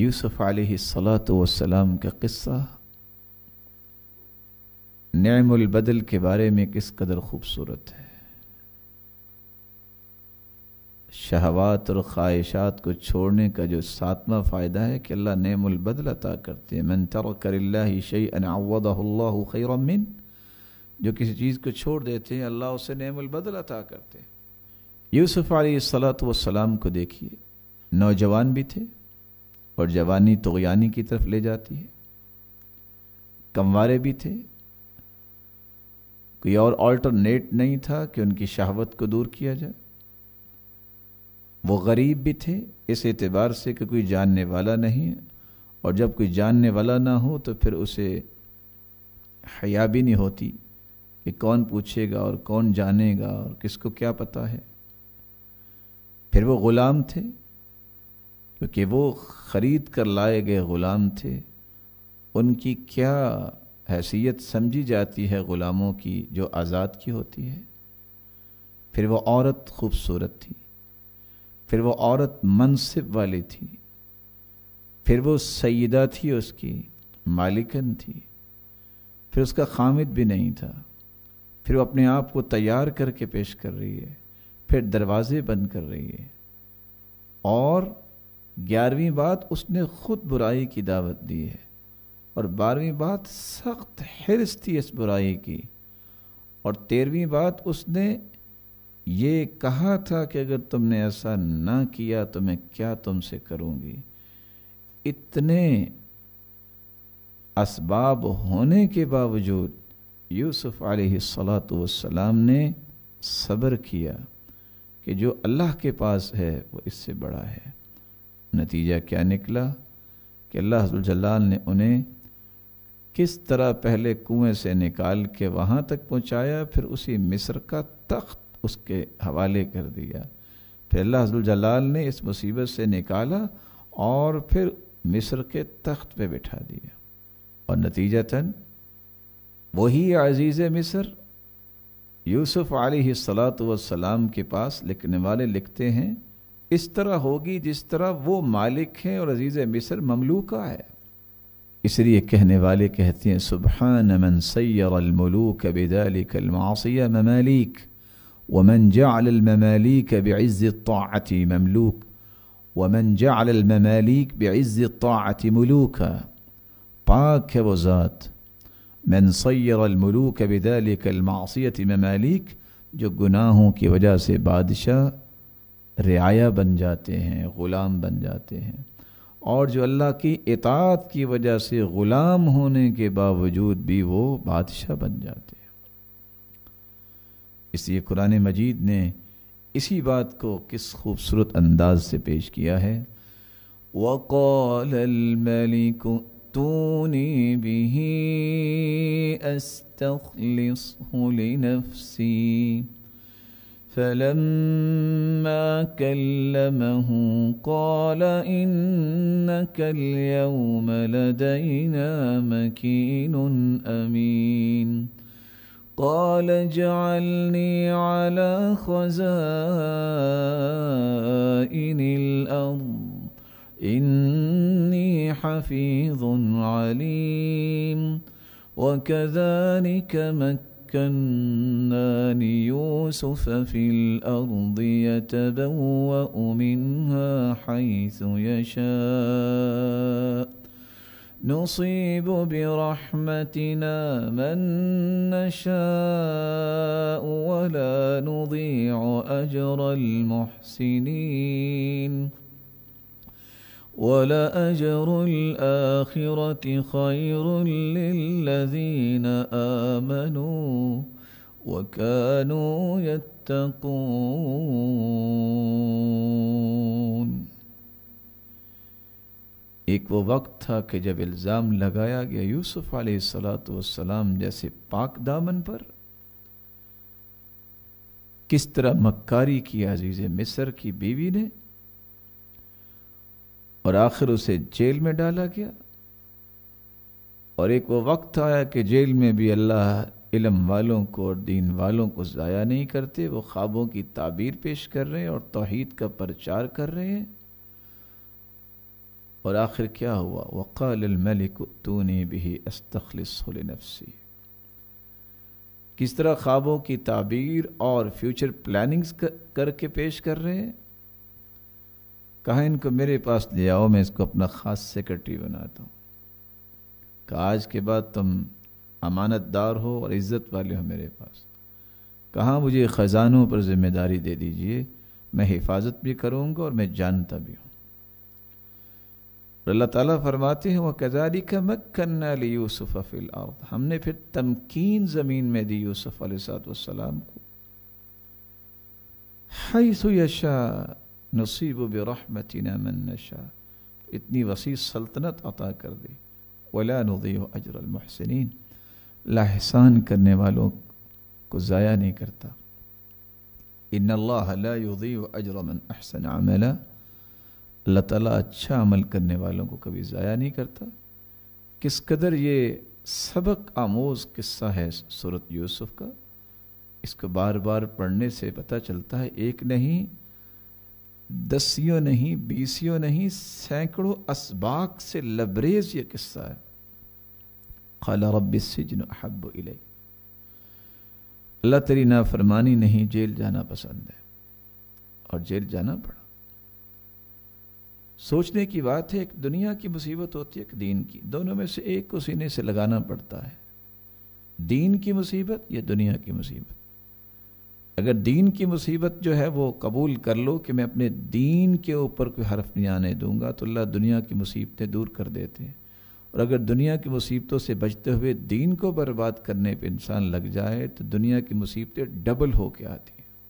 यूसुफ आलतम का किस्सा नमलबदल के बारे में किस कदर खूबसूरत है शहवात और ख्वाहिशात को छोड़ने का जो सातवां फ़ायदा है कि अल्लाह नमलबदल अता करते हैं मन तरकर शई जो किसी चीज़ को छोड़ देते हैं अल्लाह उसे नमलबदल अता करते हैं यूसुफ़ आलतम को देखिए नौजवान भी थे और जवानी तुगयानी की तरफ ले जाती है कमवारे भी थे कोई और ऑल्टरनेट नहीं था कि उनकी शहावत को दूर किया जाए वो गरीब भी थे इस एतबार से कि कोई जानने वाला नहीं और जब कोई जानने वाला ना हो तो फिर उसे हया भी नहीं होती कि कौन पूछेगा और कौन जानेगा और किसको क्या पता है फिर वो ग़ुलाम थे क्योंकि वो ख़रीद कर लाए गए ग़ुलाम थे उनकी क्या हैसियत समझी जाती है ग़ुलामों की जो आज़ाद की होती है फिर वो औरत खूबसूरत थी फिर वो औरत मनसिब वाली थी फिर वो सईदा थी उसकी मालिकन थी फिर उसका खामिद भी नहीं था फिर वो अपने आप को तैयार करके पेश कर रही है फिर दरवाजे बंद कर रही है और ग्यारहवीं बात उसने खुद बुराई की दावत दी है और बारहवीं बात सख्त हिरस थी इस बुराई की और तेरहवीं बात उसने ये कहा था कि अगर तुमने ऐसा ना किया तो मैं क्या तुमसे करूँगी इतने इसबाब होने के बावजूद यूसुफ सलाम ने सब्र किया कि जो अल्लाह के पास है वो इससे बड़ा है नतीजा क्या निकला कि अल्लाह जलाल ने उन्हें किस तरह पहले कुएं से निकाल के वहाँ तक पहुँचाया फिर उसी मिस्र का तख्त उसके हवाले कर दिया फिर अल्लाह जलाल ने इस मुसीबत से निकाला और फिर मिस्र के तख्त पे बिठा दिया और नतीजतन वही अजीज़ मिस्र यूसुफ़ सलात वसलाम के पास लिखने वाले लिखते हैं اس طرح ہوگی جس طرح وہ مالک ہیں اور عزیز مصر مملوکہ ہے اس لیے کہنے والے کہتے ہیں سبحان من سیر الملوک بذالک المعصی ممالیک ومن جعل الممالیک بعز الطاعة مملوک ومن جعل الممالیک بعز الطاعة ملوکہ پاک ہے وہ ذات من سیر الملوک بذالک المعصی ممالیک جو گناہوں کی وجہ سے بادشاہ रियाया बन जाते हैं ग़ुलाम बन जाते हैं और जो अल्लाह की इतात की वजह से ग़ुलाम होने के बावजूद भी वो बादशाह बन जाते हैं इसलिए कुरान मजीद ने इसी बात को किस खूबसूरत अंदाज से पेश किया है वक़ालमलिक तूनी भी अस्तखलिस नफसी فلما كلمه قال انك اليوم لدينا مكين امين قال اجعلني على خزائن الارض اني حفيظ عليم وكذلك مكنا يوسف في الأرض يتبوأ منها حيث يشاء نصيب برحمتنا من نشاء ولا نضيع أجر المحسنين ولأجر الآخرة خير للذين آمنوا وكانوا يتقون एक वो वक्त था कि जब इल्ज़ाम लगाया गया यूसुफ सलाम जैसे पाक दामन पर किस तरह मक्कारी की अजीज़ मिस्र की बीवी ने और आखिर उसे जेल में डाला गया और एक वो वक्त आया कि जेल में भी अल्लाह इलम वालों को और दीन वालों को ज़ाया नहीं करते वो ख्वाबों की ताबीर पेश कर रहे हैं और तोहद का प्रचार कर रहे हैं और आखिर क्या हुआ वक़ालमलिक तू ने भी नफसी किस तरह ख्वाबों की ताबीर और फ्यूचर प्लानिंग्स करके पेश कर रहे हैं कहा इनको मेरे पास ले आओ मैं इसको अपना ख़ास सेक्रेटरी बनाता हूँ कहा आज के बाद तुम अमानत दार हो और इज़्ज़त वाले हो मेरे पास कहाँ मुझे ख़जानों पर ज़िम्मेदारी दे दीजिए मैं हिफाजत भी करूँगा और मैं जानता भी हूँ अल्लाह ताला फरमाते हैं वह कजारी का मक्कन्ना यूसुफ़ फ़िल आउत हमने फिर तमकीन ज़मीन में दी यूसुफ़ अलैहिस्सलाम को हईसु यशा नसीब बरहमतिना मन नशा इतनी वसी सल्तनत अता कर दी वला नदी अजर लाहसान करने वालों को ज़ाया नहीं करता इन अजरमन अहसन आमला अल्लाह अच्छा अमल करने वालों को कभी ज़ाया नहीं करता किस कदर ये सबक आमोज़ किस्सा है सूरत यूसुफ का इसको बार बार पढ़ने से पता चलता है एक नहीं दसियों नहीं बीसियों नहीं सैकड़ों इसबाक से लबरेज ये किस्सा है काला रब सिजन अहब इले अल्लाह तेरी ना फरमानी नहीं जेल जाना पसंद है और जेल जाना पड़ा सोचने की बात है एक दुनिया की मुसीबत होती है एक दीन की दोनों में से एक को सीने से लगाना पड़ता है दीन की मुसीबत या दुनिया की मुसीबत अगर दीन की मुसीबत जो है वो कबूल कर लो कि मैं अपने दीन के ऊपर कोई हरफ नहीं आने दूंगा तो अल्लाह दुनिया की मुसीबतें दूर कर देते हैं और अगर दुनिया की मुसीबतों से बचते हुए दीन को बर्बाद करने पे इंसान लग जाए तो दुनिया की मुसीबतें डबल हो के आती हैं